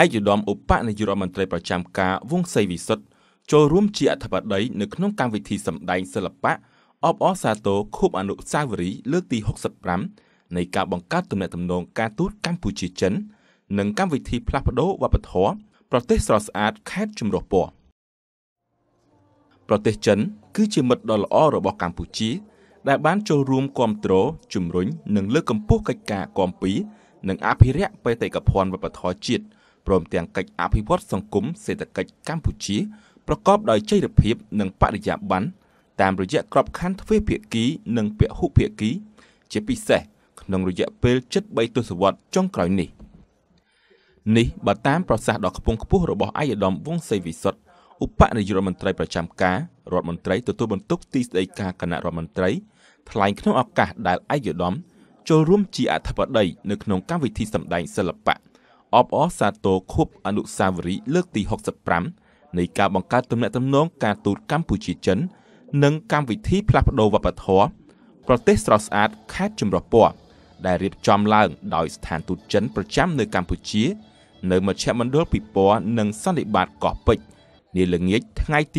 ឯកឧត្តមឧបនាយករដ្ឋមន្ត្រីប្រចាំការវង្សសីវិសុទ្ធចូលរួមជាអធិបតី នៅក្នុងកម្មវិធីសម្ដែងសិល្បៈអបអសាទរខូបអនុស្សាវរីយ៍លើកទី65នៃការបង្កើតទំនាក់ទំនងការទូតកម្ពុជាចិន និងកម្មវិធីផ្លាស់ប្តូរវប្បធម៌ប្រទេសស្រស់ស្អាតខេត្តជំរះពណ៌ប្រទេសចិន គឺជាមិត្តដ៏ល្អរបស់កម្ពុជាដែល បានចូលរួមគ្រប់គ្រងជំរុញនិងលើកកម្ពស់កិច្ចការគាំពី និងអភិរក្សបេតិកភណ្ឌវប្បធម៌ជាតិព្រមទាំងកិច្ចអភិវឌ្ឍសង្គមសេដ្ឋកិច្ចកម្ពុជាប្រកបដោយចីរភាពនិងបរិយាបន្នតាមរយៈក្របខ័ណ្ឌទ្វេភាគី និងពហុភាគី ជាពិសេសក្នុងរយៈពេលជិត3ទសវត្សរ៍ចុងក្រោយនេះនេះបើតាមប្រសាសន៍ដ៏ខ្ពង់ខ្ពស់របស់អាយដាមវងសេវិសុទ្ធឧបនាយករដ្ឋមន្ត្រីប្រចាំការរដ្ឋមន្ត្រីទទួលបន្ទុកទីស្តីការគណៈរដ្ឋមន្ត្រីថ្លែងក្នុងឱកាសដែលអាយដាមចូលរួមជាអធិបតីនៅក្នុងកម្មវិធីសម្ដែងសិល្បៈអបអរសាទរខួបអនុស្សាវរីយ៍លើកទី65នៃការបង្កើតទំនាក់ទំនងការទូតកម្ពុជាចិន និងកម្មវិធីផ្លាស់ប្តូរវប្បធម៌ប្រទេសស្រស់ស្អាតខេត្តចម្រុះពណ៌ដែលរៀបចំឡើងដោយស្ថានទូតចិនប្រចាំនៅកម្ពុជា នៅមជ្ឈមណ្ឌលពិព័រណ៍និងសន្និបាតកោះពេជ្រនាល្ងាចថ្ងៃទី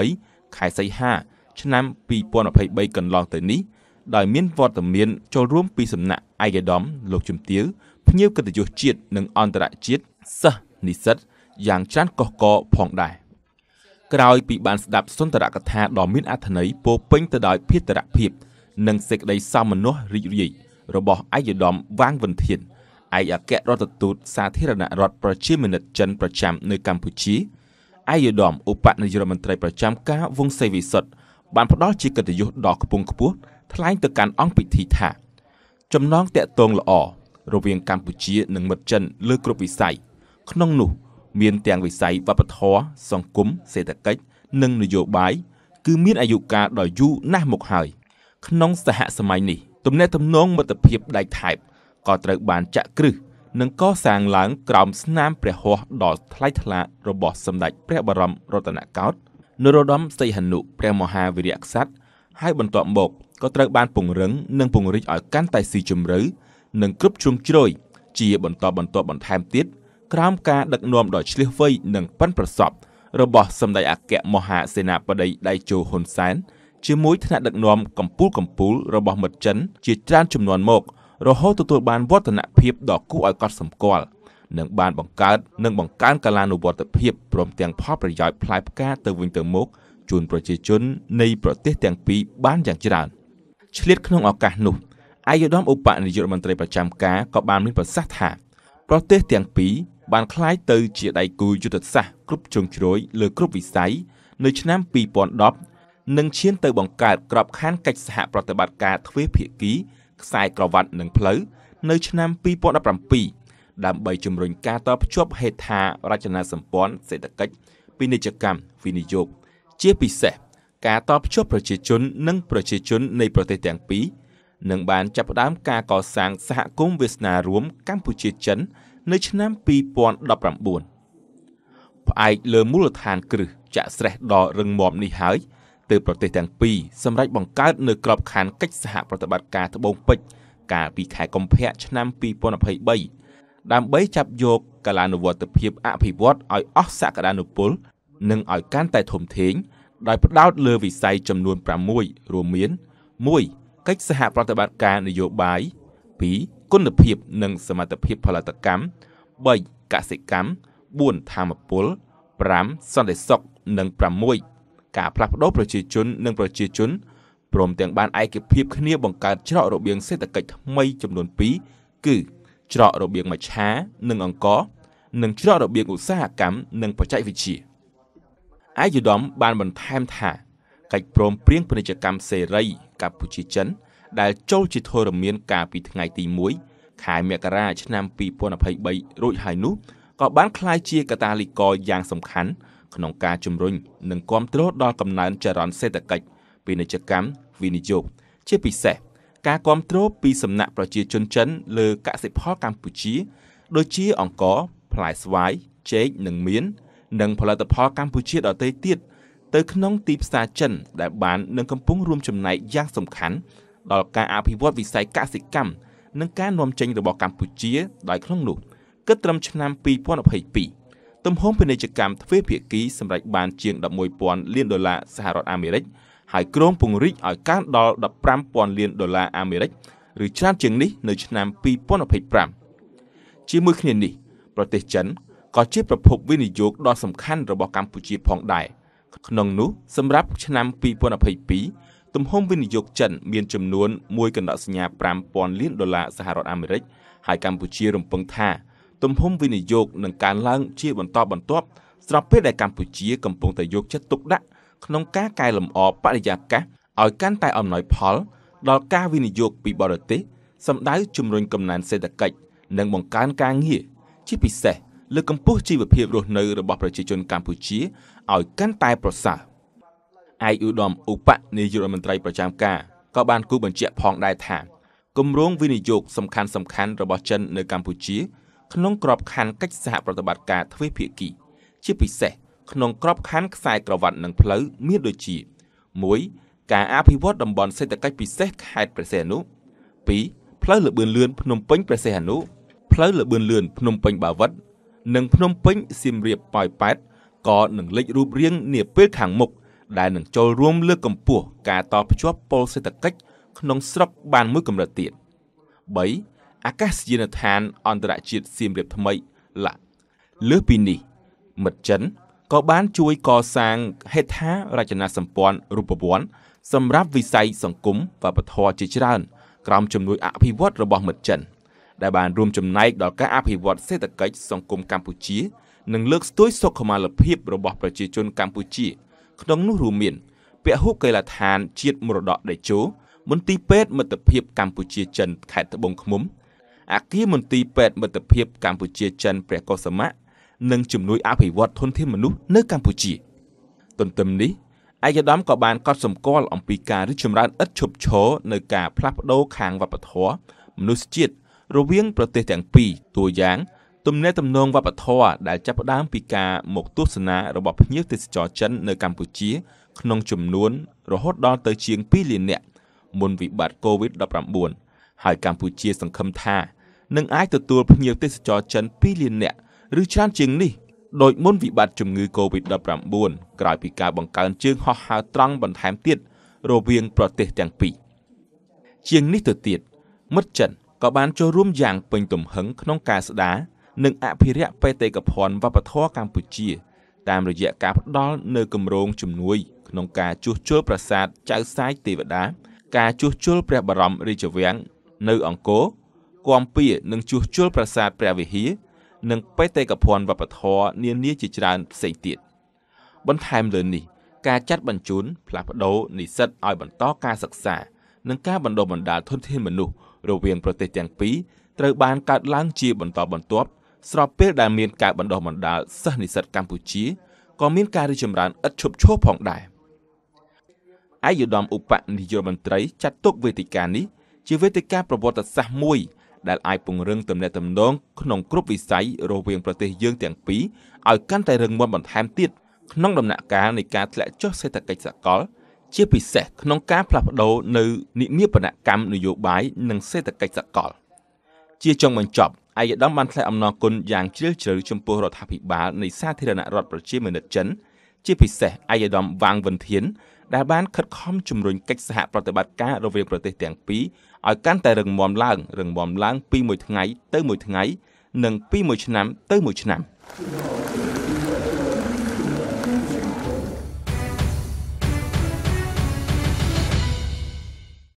28ខែសីហា ឆ្នាំ2023កន្លងទៅនេះដោយមានវត្តមានចូលរួមពីសំណាក់ឯកឧត្តមលោកជំទាវភ្ញៀវកិត្តិយសជាតិនិងអន្តរជាតិសិស្សនិស្សិតយ៉ាងច្រើនកុះករផងដែរក្រោយពីបានស្ដាប់សុន្ទរកថាដ៏មានអត្ថន័យពោពេញទៅដោយភេតរភាពនិងសេចក្តីសោមនស្សរីករាយរបស់អាយដាមវាងវិនធានឯកអគ្គរដ្ឋទូតសាធារណរដ្ឋប្រជាមានិតចិនប្រចាំនៅកម្ពុជាអាយដាមឧបនាយករដ្ឋមន្ត្រីប្រចាំការវងសេវិសុទ្ធបានផ្ដល់ជាកិត្តិយសដ៏ខ្ពង់ខ្ពស់ថ្លែងទៅកាន់អង្គពិធីថា ចំណងតាក់ទងល្អរវាងកម្ពុជានិងមិត្តចិនលើគ្រប់វិស័យក្នុងនោះមានទាំងវិស័យវប្បធម៌សង្គមសេដ្ឋកិច្ចនិងនយោបាយ គឺមានអាយុកាលដ៏យូរណាស់មកហើយក្នុងសហសម័យនេះទំនាក់ទំនងមិត្តភាពដៃថែបក៏ត្រូវបានចាក់គ្រឹះនិងកសាងឡើងក្រោមស្នាមព្រះហស្ថដ៏ថ្លៃថ្លារបស់សម្ដេចព្រះបរមរតនកោដ្ឋនរោត្តមសីហនុ ព្រះមហាវីរក្សត្រហើយបន្ទាប់មកក៏ត្រូវបានពង្រឹងនិងពង្រីកឲ្យកាន់តែស៊ីជម្រៅនិងគ្រប់ជ្រុងជ្រោយជា បន្តបន្តបន្ថែមទៀតក្រោមការដឹកនាំដ៏ឆ្លៀសវៃនិងប៉ិនប្រសប់របស់សម្ដេចអគ្គមហាសេនាបតីដៃជោហ៊ុនសែនជាមួយថ្នាក់ដឹកនាំកម្ពូលកម្ពូលរបស់មិត្តចិនជាច្រើនចំនួនមក រហូតទទួលបានវឌ្ឍនភាពដ៏គួរឲ្យកត់សម្គាល់និងបានបង្កើតនិងបង្កើនកាលានុវត្តភាពព្រមទាំងផលប្រយោជន៍ផ្លែផ្កាទៅវិញទៅមកជូនប្រជាជននៃប្រទេសទាំងពីរបានយ៉ាងច្រើនឆ្លៀតក្នុងឱកាសនោះឯកឧត្តមឧបនាយករដ្ឋមន្ត្រីប្រចាំការក៏បានមានប្រសាសន៍ថាប្រទេស ទាំងពីរបានคล้ายទៅជាដៃគូយុទ្ធសាស្ត្រគ្រប់ជ្រុងជ្រោយលើ គ្រប់វិស័យនៅឆ្នាំ2010និងឈានទៅបង្កើតក្របខ័ណ្ឌកិច្ចសហប្រតិបត្តិការទ្វេភាគីខ្សែក្រវ៉ាត់និងផ្លូវនៅឆ្នាំ2017ដើម្បីជំរុញការតភ្ជាប់ហេដ្ឋារចនាសម្ព័ន្ធសេដ្ឋកិច្ចពាណិជ្ជកម្មវិនិយោគជាពិសេសការតភ្ជាប់ប្រជាជននិងប្រជាជននៃប្រទេសទាំងពីរនិងបានចាប់ផ្ដើមការកសាងសហគមន៍វាសនារួមកម្ពុជាចិន នៅឆ្នាំ2019ផ្អែកលើមូលដ្ឋាន គ្រឹះចាក់ស្រេះដ៏រឹងមាំនេះហើយទើបប្រទេសទាំងពីរសម្រេចបង្កើតនៅក្របខ័ណ្ឌកិច្ចសហប្រតិបត្តិការត្បូងពេជ្រកាលពីខែកុម្ភៈឆ្នាំ2023ដើម្បីចាប់យកកលានុវត្តភាពអភិវឌ្ឍឲ្យអស់សក្តានុពលនិងឲ្យកាន់តែធំធេងដោយផ្ដោតលើវិស័យចំនួន6រួមមាន1កិច្ចសហប្រតិបត្តិការនយោបាយ2គុណភាព និងសមត្ថភាពផលិតកម្ម3កសិកម្ម4ធម្មពល5សន្តិសុខនិង6ការផ្លាស់ប្តូរប្រជាជននិងប្រជាជនព្រមទាំងបានឯកភាព គ្នាបង្កើតច្រករបៀងសេដ្ឋកិច្ចថ្មីចំនួន2គឺច្រករបៀងមច្ឆា និងអង្គរនិងច្រករបៀងឧស្សាហកម្មនិងបច្ចេកវិទ្យាអាយុដំបានបន្ថែមថាកិច្ចព្រមព្រៀងពាណិជ្ជកម្មសេរីកម្ពុជាចិន ដែលចូលជាធរមានកាលពីថ្ងៃទី1ខែមករាឆ្នាំ2023រួចហើយនោះក៏បានក្លាយជាកតាលីករយ៉ាងសំខាន់ក្នុងការជំរុញនិងគ្រប់គ្រងដល់កំណើនចរន្តសេដ្ឋកិច្ចពាណិជ្ជកម្មវិនិយោគជាពិសេសការគ្រប់គ្រងពីសំណាក់ប្រជាជនចិនលើកសិផលកម្ពុជាដូចជាអង្ករផ្លែស្វាយចេកនិងមៀននិងផលិតផលកម្ពុជាដទៃទៀតគទៅក្នុងទីផ្សារចិនដែលបាននឹងកំពុងរួមចំណែកយ៉ាងសំខាន់ដល់ការ អភិវឌ្ឍវិស័យកសិកម្មនិងការនាំចេញរបស់កម្ពុជាដោយក្នុងនោះគិតត្រឹមឆ្នាំ2022ទំហំពាណិជ្ជកម្មទ្វេភាគីសម្រេចបានជាង11000លានដុល្លារសហរដ្ឋអាមេរិកហើយក្រុងពង្រីកឲ្យកើនដល់15000លានដុល្លារអាមេរិកឬច្រើនជាងនេះនៅឆ្នាំ2025ជាមួយគ្នានេះ ប្រទេសចិនក៏ជា ប្រភព វិនិយោគដ៏សំខាន់របស់កម្ពុជាផងដែរ។ក្នុងនោះសម្រាប់ឆ្នាំ2022ទំហំវិនិយោគចិន មានចំនួន1កណ្ដកសញ្ញា5000លានដុល្លារសហរដ្ឋអាមេរិកហើយកម្ពុជារំពឹងថា ទំហំវិនិយោគនឹងកើនឡើង ជាបន្តបន្ទាប់ស្របពេលដែលកម្ពុជាកំពុងតែយកចិត្តទុកដាក់ក្នុងការកែលម្អបរិយាកាសឲ្យកាន់តែអំណោយផលដល់ការវិនិយោគពីបរទេសសម្ដៅជំរុញកំណើនសេដ្ឋកិច្ចនិងបង្កើនការងារជាពិសេសលើកកម្ពស់ជីវភាពរស់នៅរបស់ ប្រជាជនកម្ពុជាឲ្យកាន់តែប្រសើរឯកឧត្តមឧបនាយករដ្ឋមន្ត្រីប្រចាំការ ក៏បានគូបញ្ជាក់ផងដែរថាគម្រោងវិនិយោគសំខាន់សំខាន់របស់ចិននៅកម្ពុជាក្នុងក្របខ័ណ្ឌកិច្ចសហប្រតិបត្តិការទ្វេភាគីជាពិសេសក្នុងក្របខ័ណ្ឌខ្សែក្រវ៉ាត់និងផ្លូវមានដូចជា1ការអភិវឌ្ឍតំបន់សេដ្ឋកិច្ចពិសេសខេត្តព្រះសីហនុ2ផ្លូវលបឿនលឿនភ្នំពេញព្រះសីហនុផ្លូវលបឿនលឿនភ្នំពេញបាវិតនិងភ្នំពេញសៀមរាបប៉ោយប៉ែតក៏នឹងលេចរូបរាងនាពេលខាងមុខដែលនឹងចូលរួមលើកកម្ពស់ការតភ្ជាប់ពលសេដ្ឋកិច្ចក្នុងស្រុកបានមួយកម្រិតទៀត3អាកាសយានដ្ឋានអន្តរជាតិសៀមរាបថ្មីឡាលើសពីនេះមិត្តចិនក៏បានជួយកសាងហេដ្ឋារចនាសម្ព័ន្ធរូបវន្តសម្រាប់វិស័យសង្គមវប្បធម៌ជាច្រើន ក្រោមជំនួយអភិវឌ្ឍរបស់មិត្តចិន។ដែលបានរួមចំណែកដល់ការអភិវឌ្ឍសេដ្ឋកិច្ចសង្គមកម្ពុជានិងលើកស្ទួយសុខុមាលភាពរបស់ប្រជាជន កម្ពុជាក្នុង នោះរួមមានពហុកីឡដ្ឋានជាតិមរតកតេជោមន្ទីរពេទ្យមិត្តភាពកម្ពុជាចិនខេត្តត្បូងឃ្មុំអគារមន្ទីរពេទ្យមិត្តភាពកម្ពុជាចិនព្រះកុសមៈនិងជំនួយ អភិវឌ្ឍធនធានមនុស្សនៅកម្ពុជា ទន្ទឹមនេះឯកឧត្តមក៏បាន កត់សម្គាល់អំពីការរីកចម្រើនឥតឈប់ឈរនៅការផ្លាស់ប្តូរខាងវប្បធម៌មនុស្សជាតិរវាង ប្រទេសទាំងពីរតួយ៉ាងទំនាក់ទំនងវប្បធម៌ដែលចាប់ផ្ដើម ពីការមកទស្សនារបស់ភ្ញៀវទេសចរចិននៅកម្ពុជា ក្នុងចំនួន រហូតដល់ទៅជាង2លាននាក់មុនវិបត្តិ COVID-19 ហើយកម្ពុជា សង្ឃឹមថានឹងអាចទទួល ភ្ញៀវទេសចរចិន2លាននាក់ឬច្រើនជាងនេះ ដោយមុនវិបត្តិជំងឺ COVID-19 ក្រោយពីការបង្កើនជើងហោះហើរត្រង់បន្ថែមទៀតរវាងប្រទេសទាំងពីរជាងនេះទៅទៀតមិត្តចិនក៏បានចូលរួមយ៉ាងពេញទំហឹងក្នុងការស្ដារ និងអភិរក្សបេតិកភណ្ឌវប្បធម៌កម្ពុជា តាមរយៈការផ្ដល់នូវគម្រោងជំនួយ ក្នុងការជួសជុលប្រាសាទចៅសាយទេវតា ការជួសជុលព្រះបរមរាជវាំងនៅ អង្គរគំពីនិងជួសជុលប្រាសាទព្រះវិហារនិងបេតិកភណ្ឌវប្បធម៌នានាជាច្រើនផ្សេងទៀតបន្ថែមលើនេះការចាត់បញ្ជូន ផ្លាស់ប្តូរនិស្សិតឲ្យបន្តការសិក្សានិងការបណ្ដុះបណ្ដាលធនធានមនុស្សរវាងប្រទេសទាំងពីរត្រូវបានកើតឡើងជាបន្តបន្ទាប់ស្របពេលដែលមានការបណ្ដុះបណ្ដាលសិស្សនិស្សិតកម្ពុជាក៏មានការរីកចម្រើនឥតឈប់ឈរផងដែរអាយុដមឧបនាយករដ្ឋមន្ត្រីចាត់ទុកវេទិកានេះជាវេទិកាប្រវត្តិសាស្ត្រមួយដែលអាចពង្រឹងទំនាក់ទំនងក្នុងគ្រប់វិស័យរវាងប្រទេសយើងទាំងពីរឲ្យកាន់តែរឹងមាំបន្ថែមទៀតក្នុងដំណាក់កាលនៃការធ្លាក់ចុះសេដ្ឋកិច្ចសកលជាពិសេសក្នុងការផ្លាស់ប្តូរនៅនិនាបនកម្មនយោបាយនិងសេដ្ឋកិច្ចសកលជាចុងបញ្ចប់អាយដាមបានថ្លែងអំណរគុណយ៉ាងជ្រាលជ្រៅចំពោះរដ្ឋាភិបាលនៃសាធារណរដ្ឋប្រជាមានិតចិន ជាពិសេសអាយដាមវ៉ាងវិនធានដែលបានខិតខំជំរុញកិច្ចសហប្រតិបត្តិការរវាងប្រទេសទាំងពីរឲ្យកាន់តែរឹងមាំឡើងរឹងមាំឡើងពីមួយថ្ងៃទៅមួយថ្ងៃនិងពីមួយឆ្នាំទៅមួយឆ្នាំ។